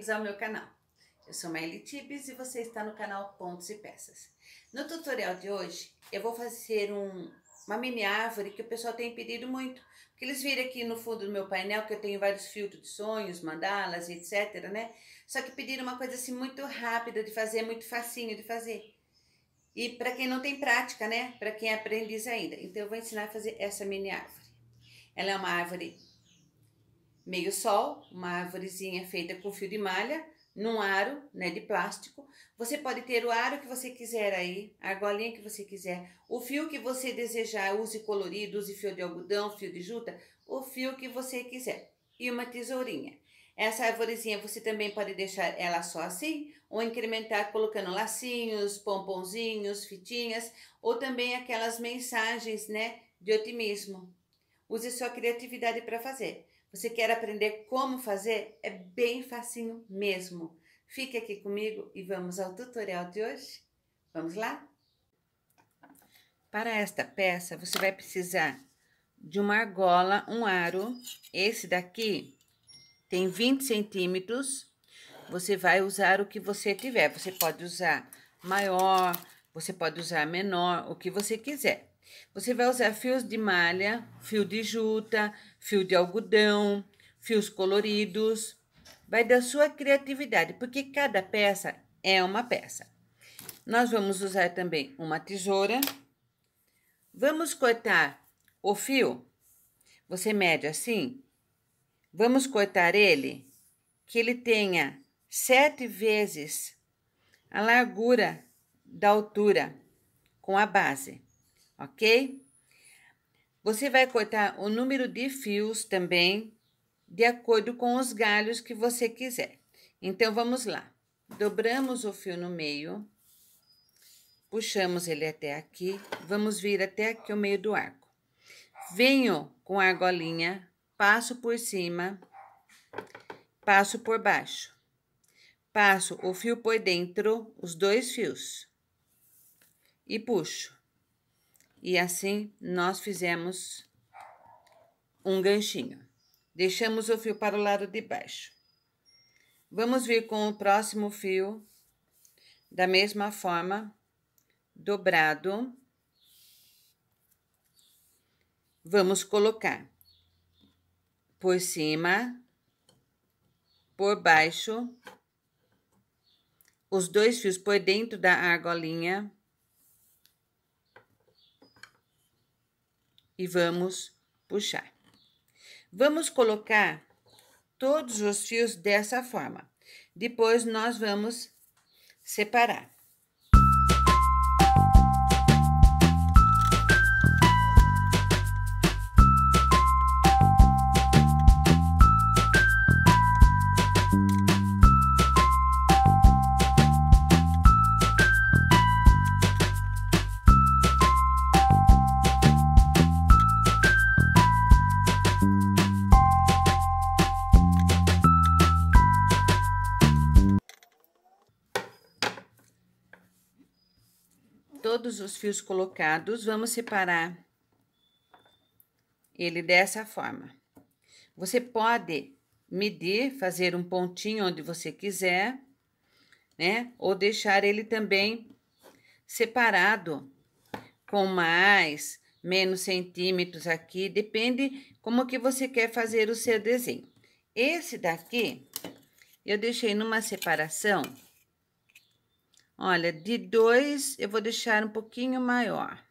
bem-vindos ao meu canal. Eu sou Maile Tibes e você está no canal Pontos e Peças. No tutorial de hoje, eu vou fazer um, uma mini árvore que o pessoal tem pedido muito. Porque eles viram aqui no fundo do meu painel que eu tenho vários filtros de sonhos, mandalas etc, né? Só que pediram uma coisa assim muito rápida de fazer, muito facinho de fazer. E para quem não tem prática, né? Para quem é aprendiz ainda. Então eu vou ensinar a fazer essa mini árvore. Ela é uma árvore meio sol, uma árvorezinha feita com fio de malha, num aro, né, de plástico. Você pode ter o aro que você quiser aí, a argolinha que você quiser, o fio que você desejar, use colorido, use fio de algodão, fio de juta, o fio que você quiser. E uma tesourinha. Essa arvorezinha você também pode deixar ela só assim, ou incrementar colocando lacinhos, pomponzinhos, fitinhas, ou também aquelas mensagens, né, de otimismo. Use sua criatividade para fazer. Você quer aprender como fazer? É bem facinho mesmo. Fique aqui comigo e vamos ao tutorial de hoje. Vamos lá? Para esta peça, você vai precisar de uma argola, um aro. Esse daqui tem 20 centímetros. Você vai usar o que você tiver. Você pode usar maior, você pode usar menor, o que você quiser. Você vai usar fios de malha, fio de juta, fio de algodão, fios coloridos. Vai da sua criatividade, porque cada peça é uma peça. Nós vamos usar também uma tesoura. Vamos cortar o fio. Você mede assim. Vamos cortar ele que ele tenha sete vezes a largura da altura com a base, ok? Você vai cortar o número de fios também de acordo com os galhos que você quiser. Então, vamos lá. Dobramos o fio no meio, puxamos ele até aqui, vamos vir até aqui o meio do arco. Venho com a argolinha, passo por cima, passo por baixo. Passo o fio por dentro, os dois fios, e puxo. E assim nós fizemos um ganchinho. Deixamos o fio para o lado de baixo. Vamos vir com o próximo fio da mesma forma, dobrado. Vamos colocar por cima, por baixo, os dois fios por dentro da argolinha e vamos puxar. Vamos colocar todos os fios dessa forma. Depois, nós vamos separar. todos os fios colocados, vamos separar ele dessa forma. Você pode medir, fazer um pontinho onde você quiser, né? Ou deixar ele também separado com mais, menos centímetros aqui, depende como que você quer fazer o seu desenho. Esse daqui eu deixei numa separação Olha, de dois eu vou deixar um pouquinho maior.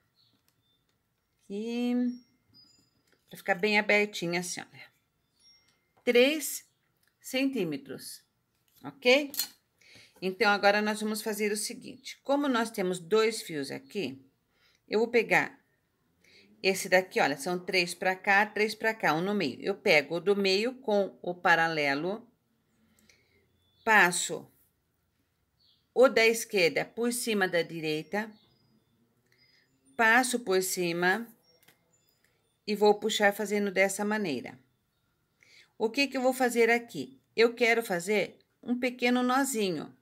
E para ficar bem abertinho assim, olha. Três centímetros, ok? Então, agora nós vamos fazer o seguinte. Como nós temos dois fios aqui, eu vou pegar esse daqui, olha, são três para cá, três para cá, um no meio. Eu pego o do meio com o paralelo, passo o da esquerda por cima da direita, passo por cima e vou puxar fazendo dessa maneira. O que que eu vou fazer aqui? Eu quero fazer um pequeno nozinho.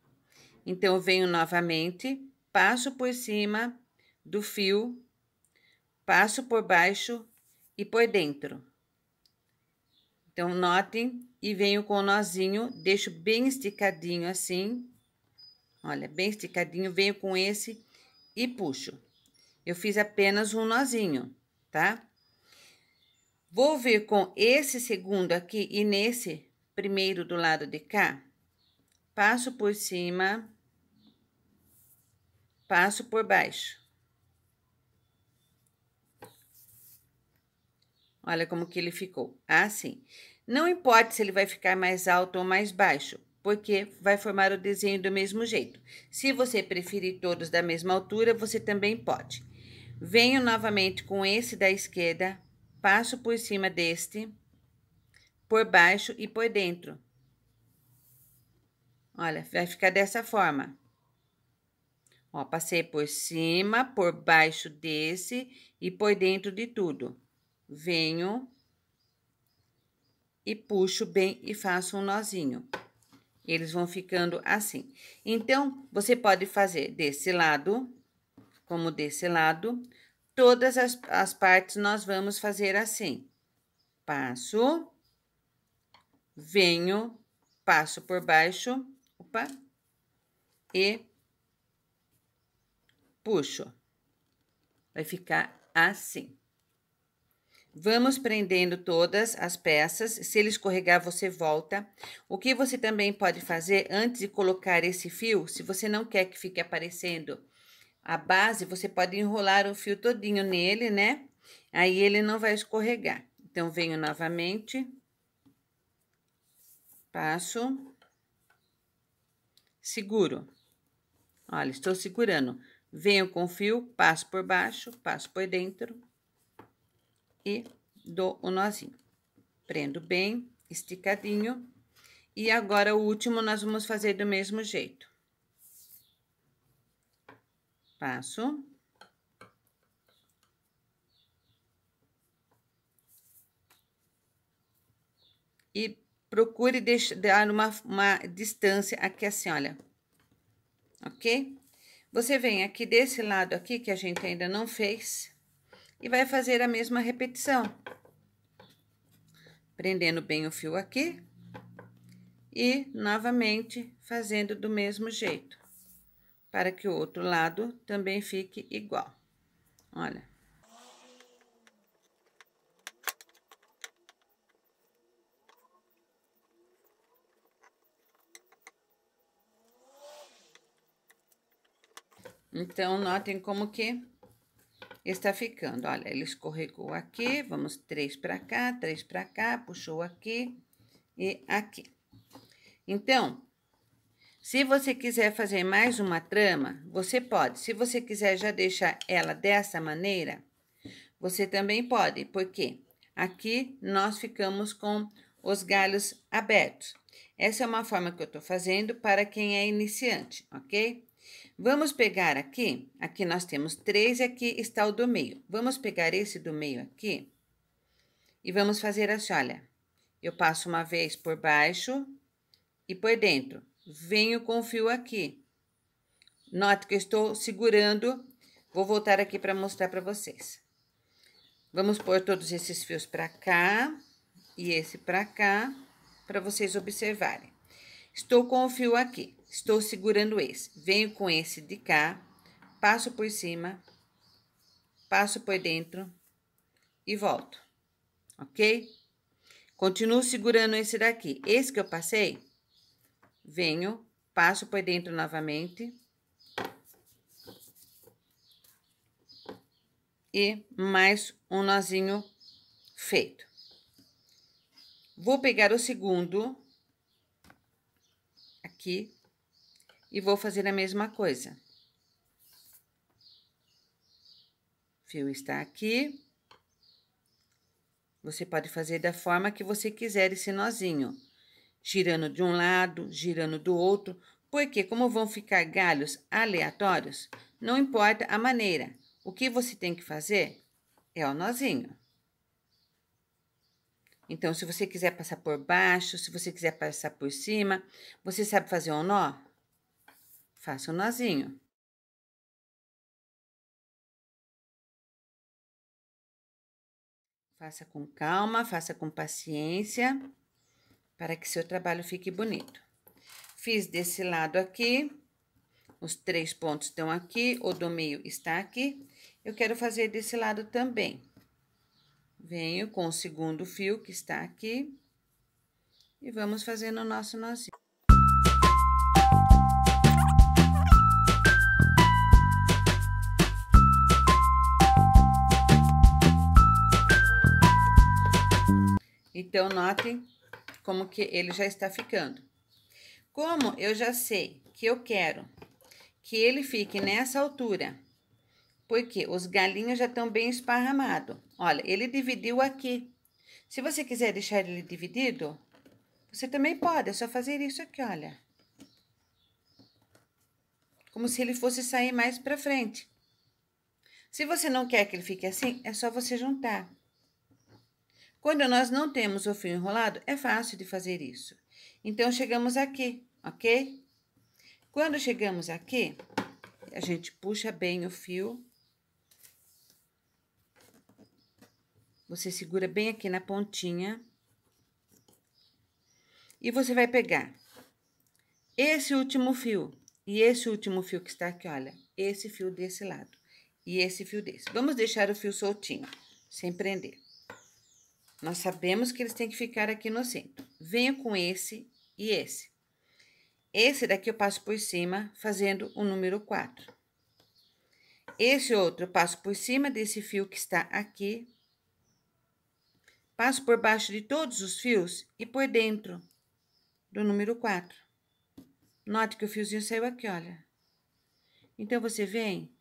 Então, eu venho novamente, passo por cima do fio, passo por baixo e por dentro. Então, notem e venho com o nozinho, deixo bem esticadinho assim, Olha, bem esticadinho, venho com esse e puxo. Eu fiz apenas um nozinho, tá? Vou vir com esse segundo aqui e nesse primeiro do lado de cá. Passo por cima, passo por baixo. Olha como que ele ficou, assim. Não importa se ele vai ficar mais alto ou mais baixo porque vai formar o desenho do mesmo jeito. Se você preferir todos da mesma altura, você também pode. Venho novamente com esse da esquerda, passo por cima deste, por baixo e por dentro. Olha, vai ficar dessa forma. Ó, passei por cima, por baixo desse e por dentro de tudo. Venho e puxo bem e faço um nozinho. Eles vão ficando assim. Então, você pode fazer desse lado, como desse lado, todas as, as partes nós vamos fazer assim. Passo, venho, passo por baixo, opa, e puxo. Vai ficar assim. Vamos prendendo todas as peças. Se ele escorregar, você volta. O que você também pode fazer antes de colocar esse fio, se você não quer que fique aparecendo a base, você pode enrolar o fio todinho nele, né? Aí ele não vai escorregar. Então, venho novamente. Passo. Seguro. Olha, estou segurando. Venho com o fio, passo por baixo, passo por dentro e dou o um nozinho. Prendo bem, esticadinho. E agora, o último, nós vamos fazer do mesmo jeito. Passo. E procure deixar, dar uma, uma distância aqui assim, olha. Ok? Você vem aqui desse lado aqui, que a gente ainda não fez e vai fazer a mesma repetição. Prendendo bem o fio aqui e novamente fazendo do mesmo jeito, para que o outro lado também fique igual. Olha. Então, notem como que está ficando. Olha, ele escorregou aqui, vamos três para cá, três para cá, puxou aqui e aqui. Então, se você quiser fazer mais uma trama, você pode. Se você quiser já deixar ela dessa maneira, você também pode, porque aqui nós ficamos com os galhos abertos. Essa é uma forma que eu estou fazendo para quem é iniciante, ok? Vamos pegar aqui, aqui nós temos três e aqui está o do meio. Vamos pegar esse do meio aqui e vamos fazer assim, olha. Eu passo uma vez por baixo e por dentro. Venho com o fio aqui. Note que eu estou segurando. Vou voltar aqui para mostrar para vocês. Vamos pôr todos esses fios para cá e esse para cá, para vocês observarem. Estou com o fio aqui. Estou segurando esse. Venho com esse de cá, passo por cima, passo por dentro e volto. Ok? Continuo segurando esse daqui. Esse que eu passei, venho, passo por dentro novamente. E mais um nozinho feito. Vou pegar o segundo aqui e vou fazer a mesma coisa. O fio está aqui. Você pode fazer da forma que você quiser esse nozinho, girando de um lado, girando do outro, porque como vão ficar galhos aleatórios, não importa a maneira. O que você tem que fazer é o nozinho. Então, se você quiser passar por baixo, se você quiser passar por cima, você sabe fazer um nó? Faça um nozinho. Faça com calma, faça com paciência, para que seu trabalho fique bonito. Fiz desse lado aqui, os três pontos estão aqui, o do meio está aqui. Eu quero fazer desse lado também. Venho com o segundo fio que está aqui e vamos fazendo o nosso nozinho. Então, notem como que ele já está ficando. Como eu já sei que eu quero que ele fique nessa altura, porque os galinhos já estão bem esparramados. Olha, ele dividiu aqui. Se você quiser deixar ele dividido, você também pode, é só fazer isso aqui, olha. Como se ele fosse sair mais para frente. Se você não quer que ele fique assim, é só você juntar. Quando nós não temos o fio enrolado, é fácil de fazer isso. Então, chegamos aqui, ok? Quando chegamos aqui, a gente puxa bem o fio. Você segura bem aqui na pontinha. E você vai pegar esse último fio e esse último fio que está aqui, olha, esse fio desse lado e esse fio desse. Vamos deixar o fio soltinho, sem prender. Nós sabemos que eles têm que ficar aqui no centro. Venho com esse e esse. Esse daqui eu passo por cima, fazendo o número 4. Esse outro eu passo por cima desse fio que está aqui. Passo por baixo de todos os fios e por dentro do número 4. Note que o fiozinho saiu aqui, olha. Então, você vem,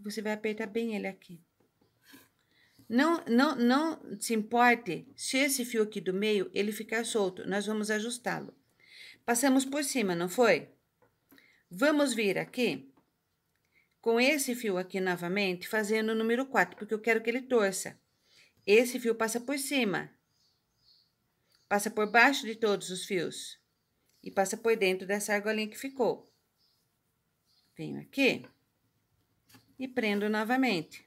você vai apertar bem ele aqui. Não, não, não se importe se esse fio aqui do meio ele ficar solto, nós vamos ajustá-lo. Passamos por cima, não foi? Vamos vir aqui com esse fio aqui novamente, fazendo o número 4, porque eu quero que ele torça. Esse fio passa por cima, passa por baixo de todos os fios e passa por dentro dessa argolinha que ficou. Venho aqui e prendo novamente.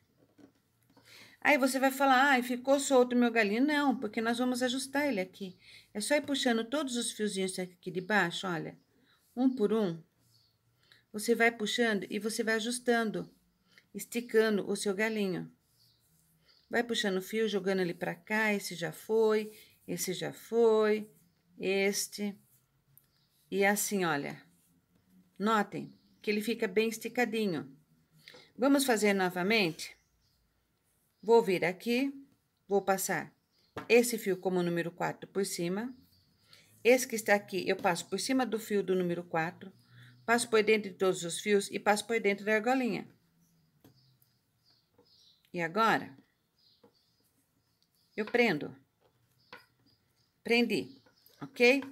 Aí você vai falar, ah, ficou solto meu galinho. Não, porque nós vamos ajustar ele aqui. É só ir puxando todos os fiozinhos aqui de baixo, olha. Um por um. Você vai puxando e você vai ajustando, esticando o seu galinho. Vai puxando o fio, jogando ele para cá, esse já foi, esse já foi, este. E assim, olha. Notem que ele fica bem esticadinho. Vamos fazer novamente? Vou vir aqui, vou passar esse fio como número 4 por cima. Esse que está aqui, eu passo por cima do fio do número 4, passo por dentro de todos os fios e passo por dentro da argolinha. E agora, eu prendo. Prendi, ok?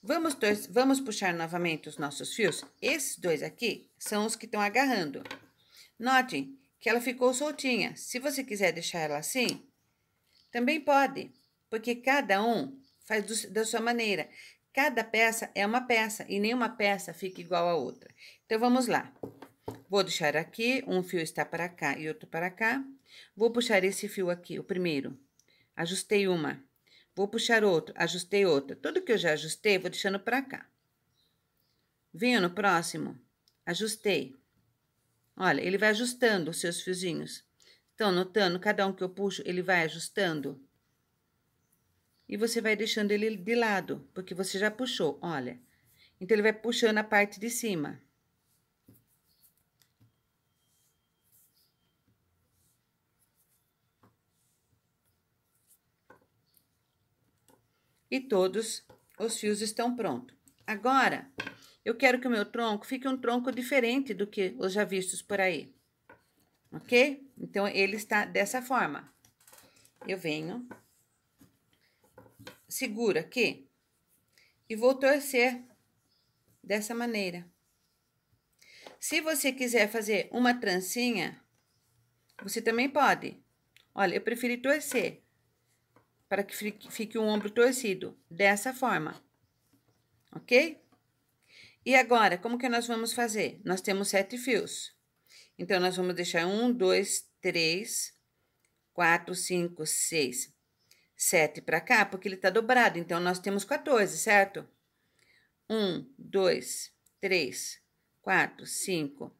Vamos, dois, vamos puxar novamente os nossos fios. Esses dois aqui são os que estão agarrando. Notem que ela ficou soltinha. Se você quiser deixar ela assim, também pode, porque cada um faz do, da sua maneira. Cada peça é uma peça e nenhuma peça fica igual à outra. Então, vamos lá. Vou deixar aqui, um fio está para cá e outro para cá. Vou puxar esse fio aqui, o primeiro. Ajustei uma. Vou puxar outro, ajustei outra. Tudo que eu já ajustei, vou deixando para cá. Venho no próximo, ajustei. Olha, ele vai ajustando os seus fiozinhos. Estão notando? Cada um que eu puxo, ele vai ajustando. E você vai deixando ele de lado, porque você já puxou, olha. Então, ele vai puxando a parte de cima. E todos os fios estão prontos. Agora, eu quero que o meu tronco fique um tronco diferente do que os já vistos por aí. Ok? Então, ele está dessa forma. Eu venho, seguro aqui e vou torcer dessa maneira. Se você quiser fazer uma trancinha, você também pode. Olha, eu preferi torcer para que fique o ombro torcido, dessa forma, ok? E agora, como que nós vamos fazer? Nós temos sete fios. Então, nós vamos deixar um, dois, três, quatro, cinco, seis, sete para cá, porque ele está dobrado. Então, nós temos 14, certo? Um, dois, três, quatro, cinco,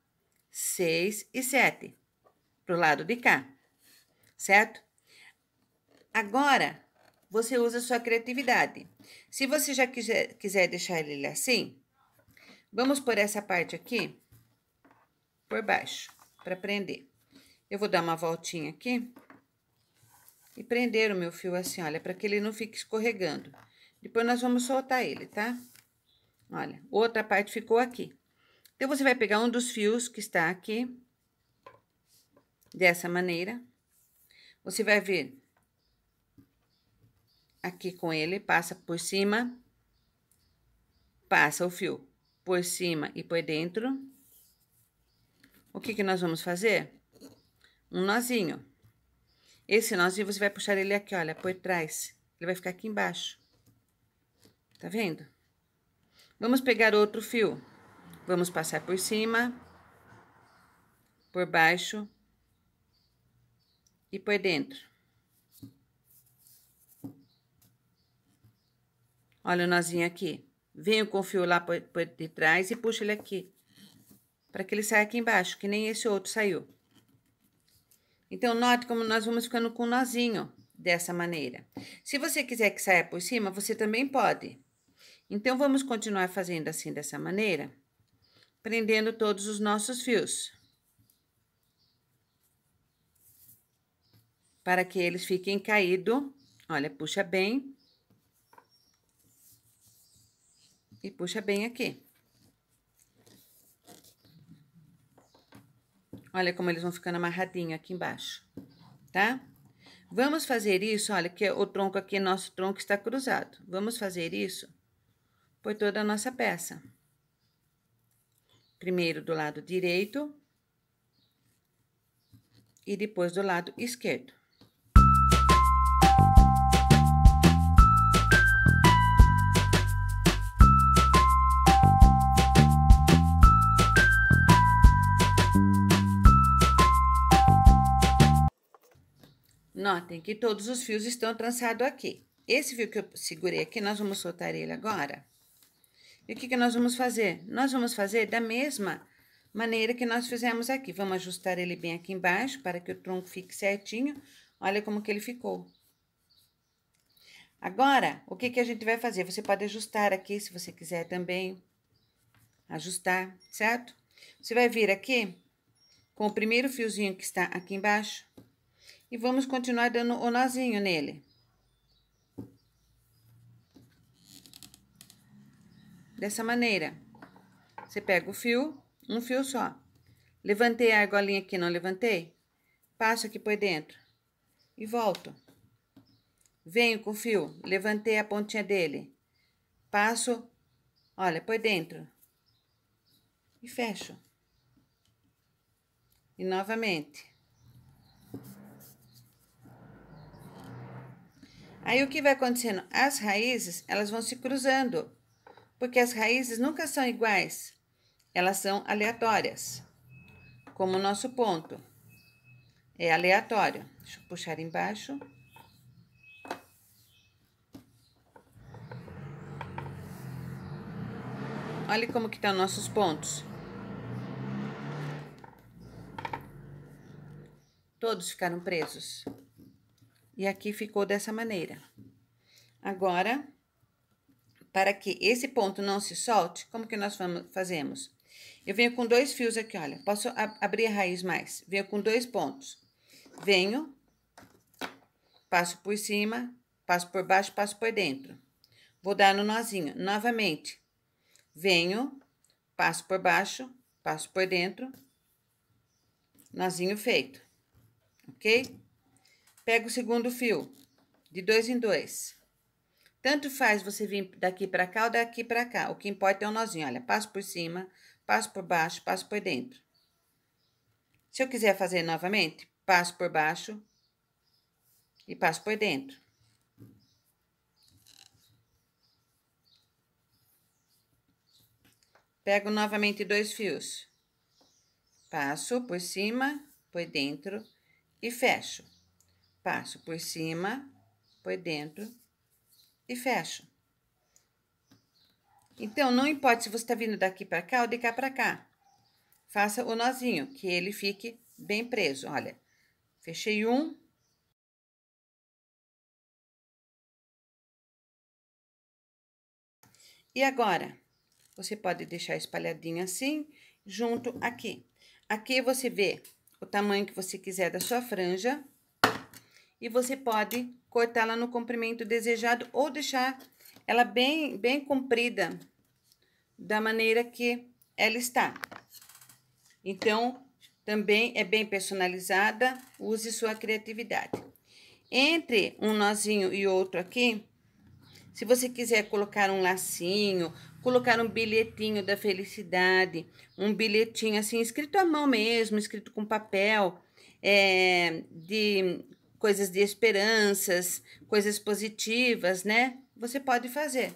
seis e sete para o lado de cá, certo? Agora, você usa sua criatividade. Se você já quiser, quiser deixar ele assim, Vamos por essa parte aqui por baixo, para prender. Eu vou dar uma voltinha aqui e prender o meu fio assim, olha, para que ele não fique escorregando. Depois nós vamos soltar ele, tá? Olha, outra parte ficou aqui. Então, você vai pegar um dos fios que está aqui, dessa maneira. Você vai vir aqui com ele, passa por cima, passa o fio por cima e por dentro, o que, que nós vamos fazer? Um nozinho. Esse nozinho você vai puxar ele aqui, olha, por trás. Ele vai ficar aqui embaixo. Tá vendo? Vamos pegar outro fio. Vamos passar por cima, por baixo e por dentro. Olha o nozinho aqui. Venho com o fio lá por, por de trás e puxo ele aqui. Para que ele saia aqui embaixo, que nem esse outro saiu. Então, note como nós vamos ficando com o nozinho dessa maneira. Se você quiser que saia por cima, você também pode. Então, vamos continuar fazendo assim dessa maneira, prendendo todos os nossos fios. Para que eles fiquem caídos, olha, puxa bem E puxa bem aqui. Olha como eles vão ficando amarradinhos aqui embaixo, tá? Vamos fazer isso, olha, que o tronco aqui, nosso tronco está cruzado. Vamos fazer isso por toda a nossa peça. Primeiro do lado direito e depois do lado esquerdo. Notem que todos os fios estão trançados aqui. Esse fio que eu segurei aqui, nós vamos soltar ele agora. E o que, que nós vamos fazer? Nós vamos fazer da mesma maneira que nós fizemos aqui. Vamos ajustar ele bem aqui embaixo para que o tronco fique certinho. Olha como que ele ficou. Agora, o que, que a gente vai fazer? Você pode ajustar aqui, se você quiser também. Ajustar, certo? Você vai vir aqui com o primeiro fiozinho que está aqui embaixo e vamos continuar dando o nozinho nele. Dessa maneira. Você pega o fio, um fio só. Levantei a argolinha aqui, não levantei? Passo aqui por dentro. E volto. Venho com o fio, levantei a pontinha dele. Passo, olha, por dentro. E fecho. E novamente. Aí o que vai acontecendo? As raízes, elas vão se cruzando, porque as raízes nunca são iguais, elas são aleatórias, como o nosso ponto. É aleatório. Deixa eu puxar embaixo. Olha como que estão tá nossos pontos. Todos ficaram presos. E aqui ficou dessa maneira. Agora, para que esse ponto não se solte, como que nós fazemos? Eu venho com dois fios aqui, olha. Posso ab abrir a raiz mais. Venho com dois pontos. Venho, passo por cima, passo por baixo, passo por dentro. Vou dar no nozinho, novamente. Venho, passo por baixo, passo por dentro. Nozinho feito, ok? Pega o segundo fio, de dois em dois. Tanto faz você vir daqui para cá ou daqui para cá. O que importa é o um nozinho. Olha, passo por cima, passo por baixo, passo por dentro. Se eu quiser fazer novamente, passo por baixo e passo por dentro. Pego novamente dois fios. Passo por cima, por dentro e fecho. Passo por cima, por dentro e fecho. Então, não importa se você está vindo daqui para cá ou de cá para cá. Faça o nozinho, que ele fique bem preso. Olha, fechei um. E agora, você pode deixar espalhadinho assim, junto aqui. Aqui você vê o tamanho que você quiser da sua franja e você pode cortá-la no comprimento desejado ou deixar ela bem, bem comprida, da maneira que ela está. Então, também é bem personalizada, use sua criatividade. Entre um nozinho e outro aqui, se você quiser colocar um lacinho, colocar um bilhetinho da felicidade, um bilhetinho assim, escrito à mão mesmo, escrito com papel, é, de coisas de esperanças, coisas positivas, né? Você pode fazer,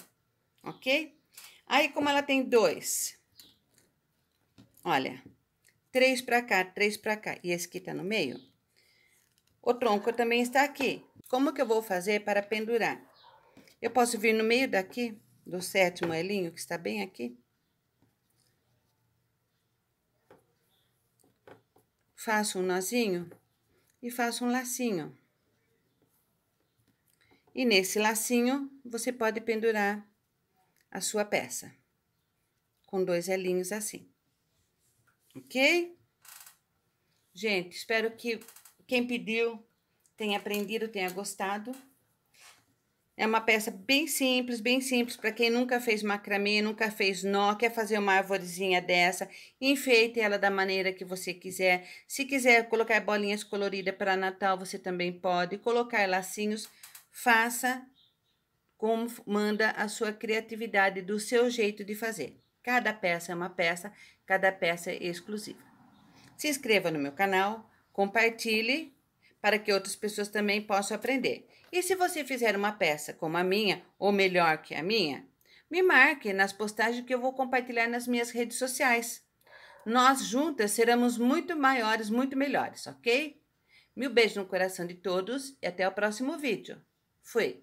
ok? Aí, como ela tem dois, olha, três para cá, três para cá, e esse aqui tá no meio, o tronco também está aqui. Como que eu vou fazer para pendurar? Eu posso vir no meio daqui, do sétimo elinho, que está bem aqui. Faço um nozinho e faço um lacinho. E nesse lacinho, você pode pendurar a sua peça. Com dois elinhos assim. Ok? Gente, espero que quem pediu tenha aprendido, tenha gostado. É uma peça bem simples, bem simples, para quem nunca fez macramê, nunca fez nó, quer fazer uma arvorezinha dessa, enfeite ela da maneira que você quiser. Se quiser colocar bolinhas coloridas para Natal, você também pode, colocar lacinhos, faça como manda a sua criatividade, do seu jeito de fazer. Cada peça é uma peça, cada peça é exclusiva. Se inscreva no meu canal, compartilhe para que outras pessoas também possam aprender. E se você fizer uma peça como a minha, ou melhor que a minha, me marque nas postagens que eu vou compartilhar nas minhas redes sociais. Nós juntas seremos muito maiores, muito melhores, ok? Mil beijos no coração de todos e até o próximo vídeo foi